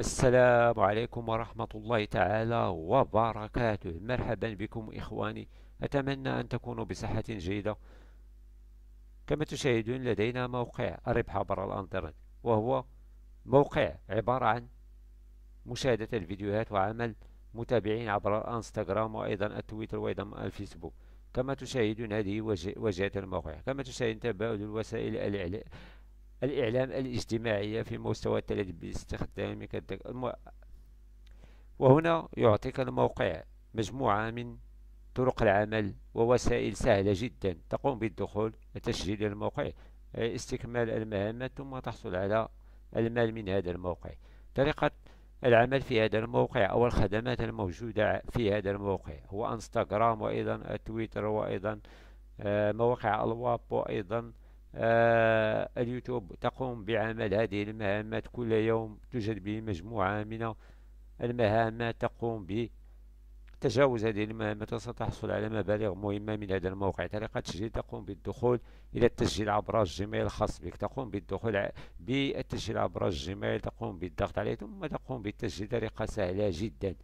السلام عليكم ورحمة الله تعالى وبركاته مرحبا بكم إخواني أتمنى أن تكونوا بصحة جيدة كما تشاهدون لدينا موقع الربح عبر الانترنت وهو موقع عبارة عن مشاهدة الفيديوهات وعمل متابعين عبر الانستغرام وأيضا التويتر وأيضا الفيسبوك كما تشاهدون هذه وجهة الموقع كما تشاهدون تبادل وسائل الإعلام الاجتماعية في مستوى التلذذ باستخدام وهنا يعطيك الموقع مجموعة من طرق العمل ووسائل سهلة جدا تقوم بالدخول وتسجيل الموقع آه، استكمال المهام ثم تحصل على المال من هذا الموقع طريقة العمل في هذا الموقع أو الخدمات الموجودة في هذا الموقع هو انستغرام وأيضا تويتر وأيضا آه، مواقع الواب وأيضا آه اليوتيوب تقوم بعمل هذه المهامات كل يوم توجد به مجموعة من المهامات تقوم ب تجاوز هذه المهمة ستحصل على مبالغ مهمة من هذا الموقع طريقة تسجيل تقوم بالدخول إلى التسجيل عبر الجيميل الخاص بك تقوم بالدخول بالتسجيل عبر الجيميل تقوم بالضغط عليه ثم تقوم بالتسجيل بطريقة سهلة جدا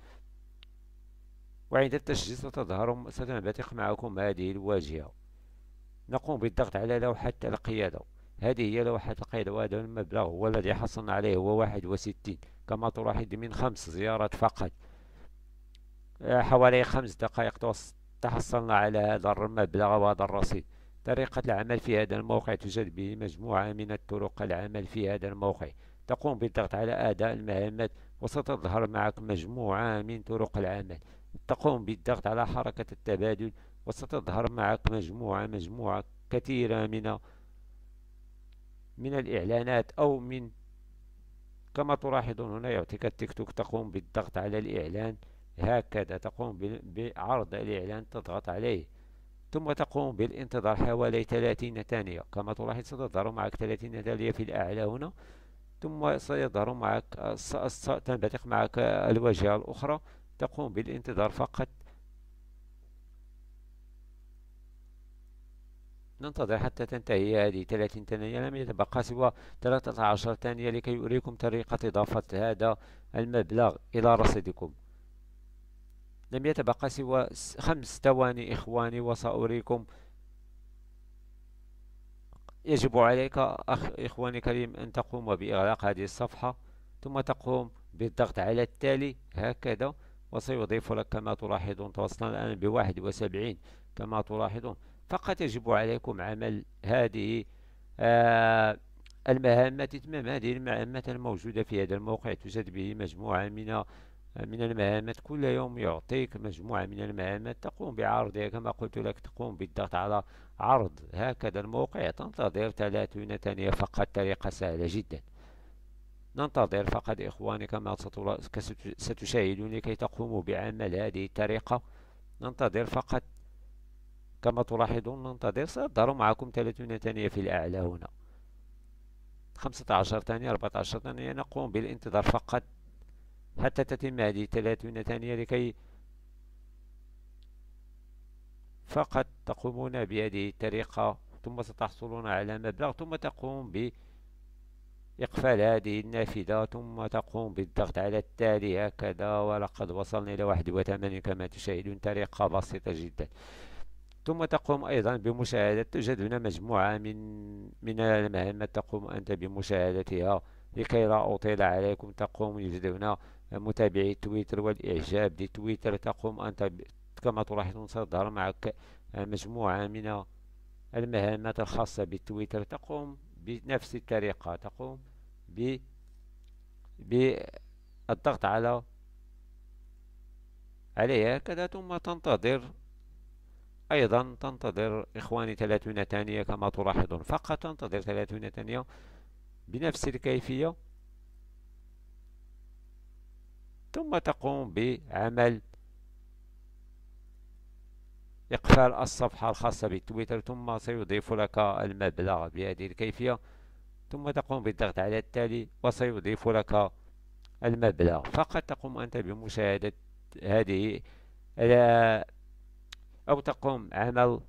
وعند التسجيل ستظهر ستنبثق معكم هذه الواجهة نقوم بالضغط على لوحة القيادة هذه هي لوحة القيادة وهذا المبلغ هو الذي حصلنا عليه هو واحد وستين كما تلاحظ من خمس زيارات فقط آه، حوالي خمس دقائق تحصلنا على هذا المبلغ وهذا الرصيد طريقة العمل في هذا الموقع توجد به مجموعة من الطرق العمل في هذا الموقع تقوم بالضغط على أداء المهمات وستظهر معك مجموعة من طرق العمل تقوم بالضغط على حركة التبادل وستظهر معك مجموعة مجموعة كثيرة من من الإعلانات أو من كما تلاحظون هنا يعطيك التيك توك تقوم بالضغط على الإعلان هكذا تقوم بعرض الإعلان تضغط عليه ثم تقوم بالانتظار حوالي 30 ثانية كما تلاحظ ستظهر معك 30 ثانية في الأعلى هنا ثم سيظهر معك ستنبثق معك الواجهة الأخرى تقوم بالانتظار فقط ننتظر حتى تنتهي هذه 30 ثانية لم يتبقى سوى 13 ثانية لكي أريكم طريقة إضافة هذا المبلغ إلى رصيدكم لم يتبقى سوى خمس ثواني إخواني وسأريكم يجب عليك أخ إخواني كريم أن تقوم بإغلاق هذه الصفحة ثم تقوم بالضغط على التالي هكذا وسيضيف لك كما تلاحظون توصلنا الآن بواحد وسبعين كما تلاحظون فقط يجب عليكم عمل هذه آه المهام تتمام هذه المهامات الموجودة في هذا الموقع توجد به مجموعة من آه، من المهامات كل يوم يعطيك مجموعة من المهامات تقوم بعرضها كما قلت لك تقوم بالضغط على عرض هكذا الموقع تنتظر 30 ثانية فقط طريقة سهلة جدا ننتظر فقط إخواني كما ستشاهدون لكي تقوموا بعمل هذه الطريقة ننتظر فقط كما تلاحظون ننتظر سيظهر معكم 30 ثانية في الأعلى هنا 15 ثانية 14 ثانية نقوم بالانتظار فقط حتى تتم هذه 30 ثانية لكي فقط تقومون بهذه الطريقة ثم ستحصلون على مبلغ ثم تقوم ب إقفال هذه النافذة ثم تقوم بالضغط على التالي هكذا ولقد وصلنا إلى 81 كما تشاهدون طريقة بسيطة جدا ثم تقوم أيضا بمشاهدة توجد هنا مجموعة من من المهام تقوم أنت بمشاهدتها لكي لا أطيل عليكم تقوم يوجد هنا متابعي تويتر والإعجاب لتويتر تقوم أنت كما تلاحظون ستظهر معك مجموعة من المهامات الخاصة بتويتر تقوم بنفس الطريقة تقوم ب بالضغط على عليها هكذا ثم تنتظر أيضا تنتظر إخواني 30 ثانية كما تلاحظون فقط تنتظر 30 ثانية بنفس الكيفية ثم تقوم بعمل إقفال الصفحة الخاصة بالتويتر ثم سيضيف لك المبلغ بهذه الكيفية ثم تقوم بالضغط على التالي وسيضيف لك المبلغ فقط تقوم أنت بمشاهدة هذه أو تقوم عمل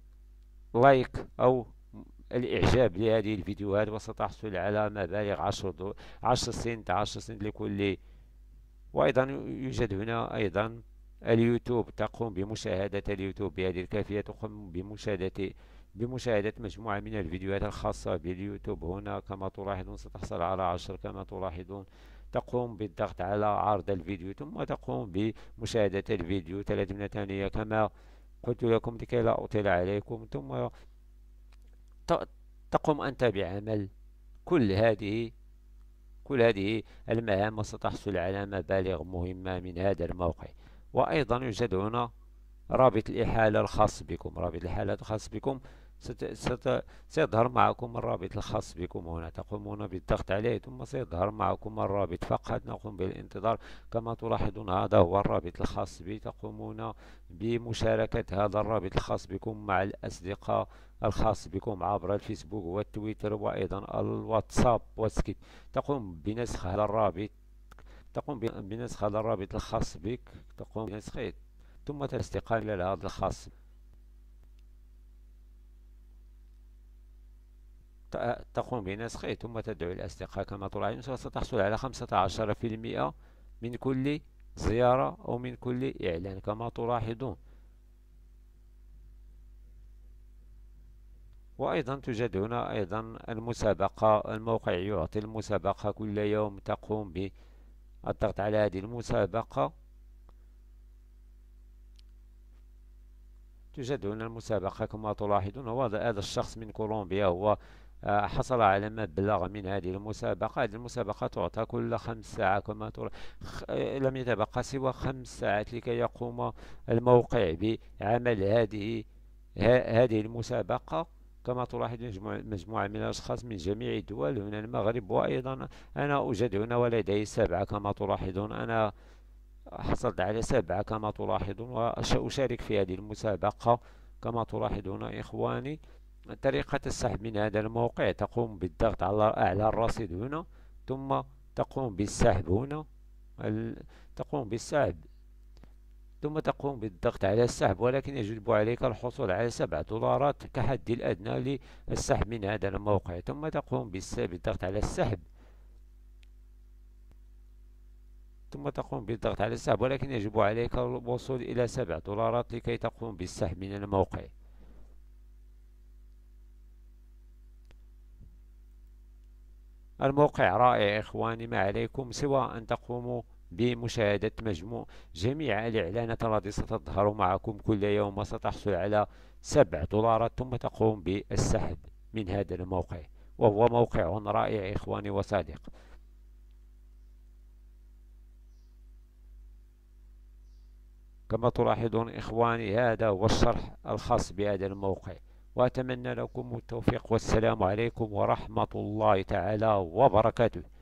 لايك أو الإعجاب لهذه الفيديوهات وستحصل على مبالغ عشر, 10 عشر سنت عشر سنت لكل وأيضا يوجد هنا أيضا اليوتيوب تقوم بمشاهدة اليوتيوب بهذه الكافية تقوم بمشاهدة بمشاهدة مجموعة من الفيديوهات الخاصة باليوتيوب هنا كما تلاحظون ستحصل على عشر كما تلاحظون تقوم بالضغط على عرض الفيديو ثم تقوم بمشاهدة الفيديو 30 ثانية كما قلت لكم لكي لا أطيل عليكم ثم تقوم أنت بعمل كل هذه كل هذه المهام وستحصل على مبالغ مهمة من هذا الموقع وأيضا يوجد هنا رابط الإحالة الخاص بكم رابط الإحالة الخاص بكم سيظهر معكم الرابط الخاص بكم هنا تقومون بالضغط عليه ثم سيظهر معكم الرابط فقط نقوم بالانتظار كما تلاحظون هذا هو الرابط الخاص بي تقومون بمشاركة هذا الرابط الخاص بكم مع الأصدقاء الخاص بكم عبر الفيسبوك والتويتر وأيضا الواتساب وسكيب تقوم بنسخ هذا الرابط تقوم بنسخ هذا الرابط الخاص بك تقوم بنسخه ثم تستقال إلى هذا الخاص بك. تقوم بنسخه ثم تدعو الأصدقاء كما تلاحظون ستحصل على 15% من كل زيارة أو من كل إعلان كما تلاحظون وأيضا توجد هنا أيضا المسابقة الموقع يعطي المسابقة كل يوم تقوم بالضغط على هذه المسابقة توجد هنا المسابقة كما تلاحظون هذا الشخص من كولومبيا هو آه، حصل على مبلغ من هذه المسابقة هذه المسابقة تعطى كل خمس ساعات كما ترى خ... آه، لم يتبقى سوى خمس ساعات لكي يقوم الموقع بعمل هذه ه... هذه المسابقة كما تلاحظ مجموعة من الأشخاص من جميع الدول هنا المغرب وأيضا أنا أوجد هنا ولدي سبعة كما تلاحظون أنا حصلت على سبعة كما تلاحظون وسأشارك في هذه المسابقة كما تلاحظون إخواني طريقة السحب من هذا الموقع تقوم بالضغط على أعلى الرصيد هنا ثم تقوم بالسحب هنا تقوم بالسحب ثم تقوم بالضغط على السحب ولكن يجب عليك الحصول على سبعة دولارات كحد الأدنى للسحب من هذا الموقع ثم تقوم بالضغط على السحب ثم تقوم بالضغط على السحب ولكن يجب عليك الوصول إلى سبعة دولارات لكي تقوم بالسحب من الموقع الموقع رائع إخواني ما عليكم سوى أن تقوموا بمشاهدة مجموع جميع الإعلانات التي ستظهر معكم كل يوم وستحصل على سبع دولارات ثم تقوم بالسحب من هذا الموقع وهو موقع رائع إخواني وصادق كما تلاحظون إخواني هذا هو الشرح الخاص بهذا الموقع وأتمنى لكم التوفيق والسلام عليكم ورحمة الله تعالى وبركاته